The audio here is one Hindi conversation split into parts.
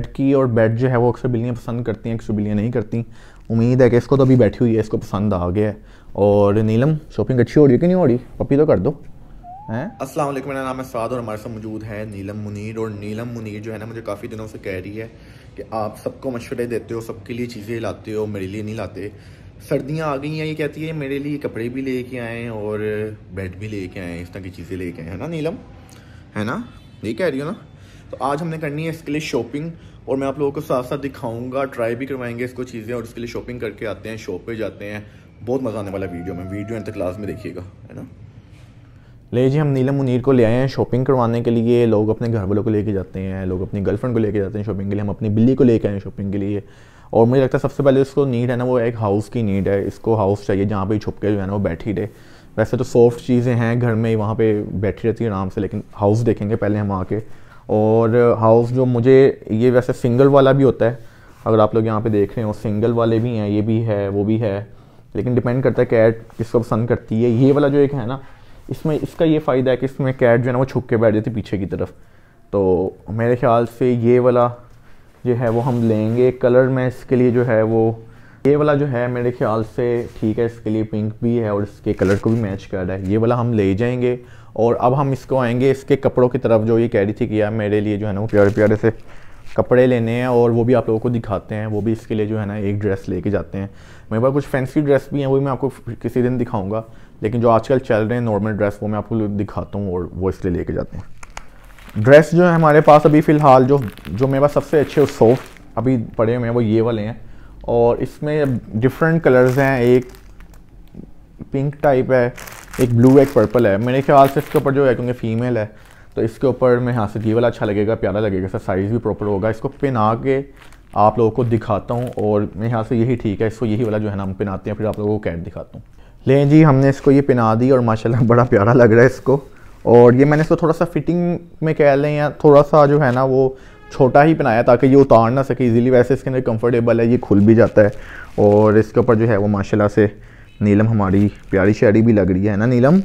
बेड की और बेड जो है वो अक्सर बिल्लियाँ पसंद करती हैं अक्सर बिल्लियाँ नहीं करती उम्मीद है कि इसको तो अभी बैठी हुई है इसको पसंद आ गया है और नीलम शॉपिंग अच्छी हो रही है कि नहीं हो रही पपी तो कर दो अस्सलाम वालेकुम मेरा नाम है साद और हमारे साथ मौजूद है नीलम मुनीर और नीलम मुनीर जो है ना मुझे काफ़ी दिनों से कह रही है कि आप सबको मशवरे देते हो सबके लिए चीज़ें लाते हो मेरे लिए नहीं लाते सर्दियाँ आ गई हैं ये कहती है मेरे लिए कपड़े भी लेके आए और बेड भी लेके आए इस तरह की चीज़ें लेके आए है ना नीलम है ना यही कह रही हो ना तो आज हमने करनी है इसके लिए शॉपिंग और मैं आप लोगों को साथ साथ दिखाऊंगा ट्राई भी करवाएंगे इसको चीज़ें और इसके लिए शॉपिंग करके आते हैं शॉप पे जाते हैं बहुत मज़ा आने वाला वीडियो में वीडियो एंड क्लास में देखिएगा है ना ले जी हम नीलम मुनीर को ले आए हैं शॉपिंग करवाने के लिए लोग अपने घर वालों को लेके जाते हैं लोग अपनी गर्लफ्रेंड को लेके जाते हैं शॉपिंग के लिए हम अपनी बिल्ली को लेके आए हैं शॉपिंग के लिए और मुझे लगता है सबसे पहले इसको नीड है ना वो एक हाउस की नीड है इसको हाउस चाहिए जहाँ पर छुप के जो है ना वो बैठी रहे वैसे तो सॉफ्ट चीज़ें हैं घर में ही वहाँ पर बैठी रहती है आराम से लेकिन हाउस देखेंगे पहले हम आके और हाउस जो मुझे ये वैसे सिंगल वाला भी होता है अगर आप लोग यहाँ पे देख रहे हो सिंगल वाले भी हैं ये भी है वो भी है लेकिन डिपेंड करता है कैट किसको पसंद करती है ये वाला जो एक है ना इसमें इसका ये फ़ायदा है कि इसमें कैट जो है ना वो छुप के बैठ जाती पीछे की तरफ तो मेरे ख्याल से ये वाला जो है वो हम लेंगे कलर में इसके लिए जो है वो ये वाला जो है मेरे ख्याल से ठीक है इसके लिए पिंक भी है और इसके कलर को भी मैच कर रहा है ये वाला हम ले जाएंगे और अब हम इसको आएंगे इसके कपड़ों की तरफ जो ये कह रही थी कि यार मेरे लिए जो है ना वो प्यारे प्यारे से कपड़े लेने हैं और वो भी आप लोगों को दिखाते हैं वो भी इसके लिए जो है ना एक ड्रेस लेके जाते हैं मेरे पास कुछ फैंसी ड्रेस भी हैं वो भी मैं आपको किसी दिन दिखाऊँगा लेकिन जो आजकल चल रहे हैं नॉर्मल ड्रेस वो मैं आपको दिखाता हूँ और वो इसलिए लेके जाते हैं ड्रेस जो है हमारे पास अभी फ़िलहाल जो जो मेरे पास सबसे अच्छे सॉफ्ट अभी पड़े हुए हैं वो ये वाले हैं और इसमें डिफरेंट कलर्स हैं एक पिंक टाइप है एक ब्लू एक पर्पल है मेरे ख्याल से इसके ऊपर जो है क्योंकि फीमेल है तो इसके ऊपर मैं यहाँ से ये वाला अच्छा लगेगा प्यारा लगेगा इसका साइज़ भी प्रॉपर होगा इसको पहना के आप लोगों को दिखाता हूँ और मेरे यहाँ से यही ठीक है इसको यही वाला जो है ना हम पिनाते हैं फिर आप लोगों को कैट दिखाता हूँ लें जी हमने इसको ये पिना दी और माशाल्लाह बड़ा प्यारा लग रहा है इसको और ये मैंने इसको थोड़ा सा फिटिंग में कह लें या थोड़ा सा जो है ना वो छोटा ही पहनाया ताकि ये उतार ना सके इजीली वैसे इसके अंदर कंफर्टेबल है ये खुल भी जाता है और इसके ऊपर जो है वो माशाल्लाह से नीलम हमारी प्यारी श्यारी भी लग रही है ना नीलम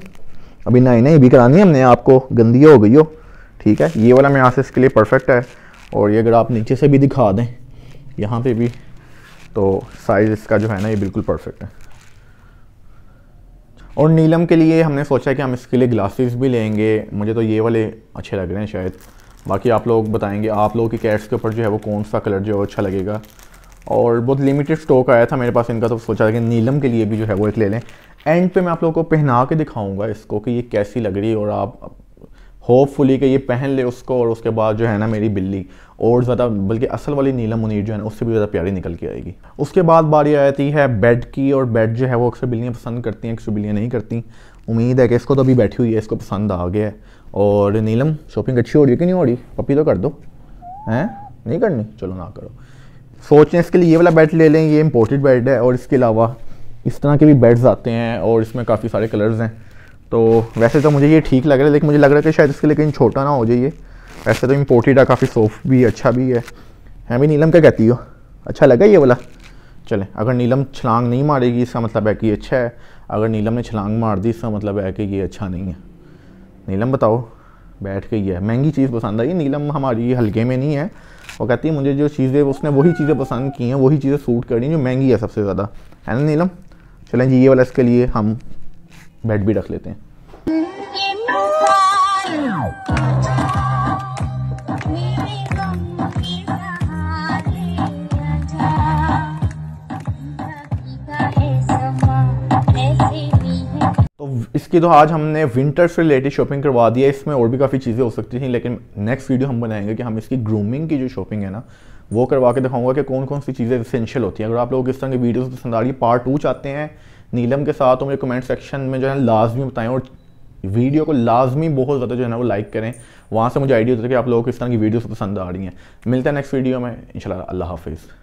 अभी नहीं नहीं भी करानी है हमने आपको गंदी हो गई हो ठीक है ये वाला मैं यहाँ से इसके लिए परफेक्ट है और ये अगर आप नीचे से भी दिखा दें यहाँ पे भी तो साइज़ इसका जो है ना ये बिल्कुल परफेक्ट है और नीलम के लिए हमने सोचा कि हम इसके लिए ग्लासेस भी लेंगे मुझे तो ये वाले अच्छे लग रहे हैं शायद बाकी आप लोग बताएंगे आप लोगों की कैट्स के ऊपर जो है वो कौन सा कलर जो है अच्छा लगेगा और बहुत लिमिटेड स्टॉक आया था मेरे पास इनका तो सोचा था कि नीलम के लिए भी जो है वो एक ले लें एंड पे मैं आप लोगों को पहना के दिखाऊंगा इसको कि ये कैसी लग रही है और आप होपफुली कि ये पहन ले उसको और उसके बाद जो है ना मेरी बिल्ली और ज़्यादा बल्कि असल वाली नीलम मुनीर जो है ना उससे भी ज़्यादा प्यारी निकल के आएगी उसके बाद बारी आती है बेड की और बेड जो है वो अक्सर बिल्लियाँ पसंद करती हैं अक्सर बिल्लियाँ नहीं करती उम्मीद है कि इसको तो अभी बैठी हुई है इसको पसंद आ गया है और नीलम शॉपिंग अच्छी हो रही है कि नहीं हो रही पपी तो कर दो हैं नहीं करनी चलो ना करो सोच रहे हैं इसके लिए ये वाला बेड ले लें ये इम्पोर्टेड बेड है और इसके अलावा इस तरह के भी बेड्स आते हैं और इसमें काफ़ी सारे कलर्स हैं तो वैसे तो मुझे ये ठीक लग रहा है लेकिन मुझे लग रहा है कि शायद इसके लिए कहीं छोटा ना हो जाइए वैसे तो इम्पोर्टेड है काफ़ी सॉफ्ट भी अच्छा भी है हैं भी नीलम क्या कहती हो अच्छा लगा ये वाला चलें अगर नीलम छलांग नहीं मारेगी इसका मतलब है कि अच्छा है अगर नीलम ने छलांग मार दी इसका मतलब है कि ये अच्छा नहीं है नीलम बताओ बैठ गई है महंगी चीज़ पसंद आई नीलम हमारी हल्के में नहीं है और कहती है मुझे जो चीज़ें उसने वही चीज़ें पसंद की हैं वही चीज़ें सूट करी जो महंगी है सबसे ज़्यादा है ना नीलम चलें जी ये वाला इसके लिए हम बेड भी रख लेते हैं इसकी तो आज हमने विंटर से रिलेटेड शॉपिंग करवा दी है इसमें और भी काफ़ी चीज़ें हो सकती थी लेकिन नेक्स्ट वीडियो हम बनाएंगे कि हम इसकी ग्रूमिंग की जो शॉपिंग है ना वो करवा के दिखाऊंगा कि कौन कौन सी चीज़ें इसेंशियल होती हैं अगर आप लोग इस तरह की वीडियोज़ पसंद आ रही है पार्ट टू चाहते हैं नीलम के साथ तो मुझे कमेंट सेक्शन में जो है लाजमी बताएं और वीडियो को लाजमी बहुत ज़्यादा जो है ना वो लाइक करें वहाँ से मुझे आइडिया होता है कि आप लोगों को इस तरह की वीडियोज़ पसंद आ रही हैं मिलता हैं नेक्स्ट वीडियो में इन अल्लाह हाफिज़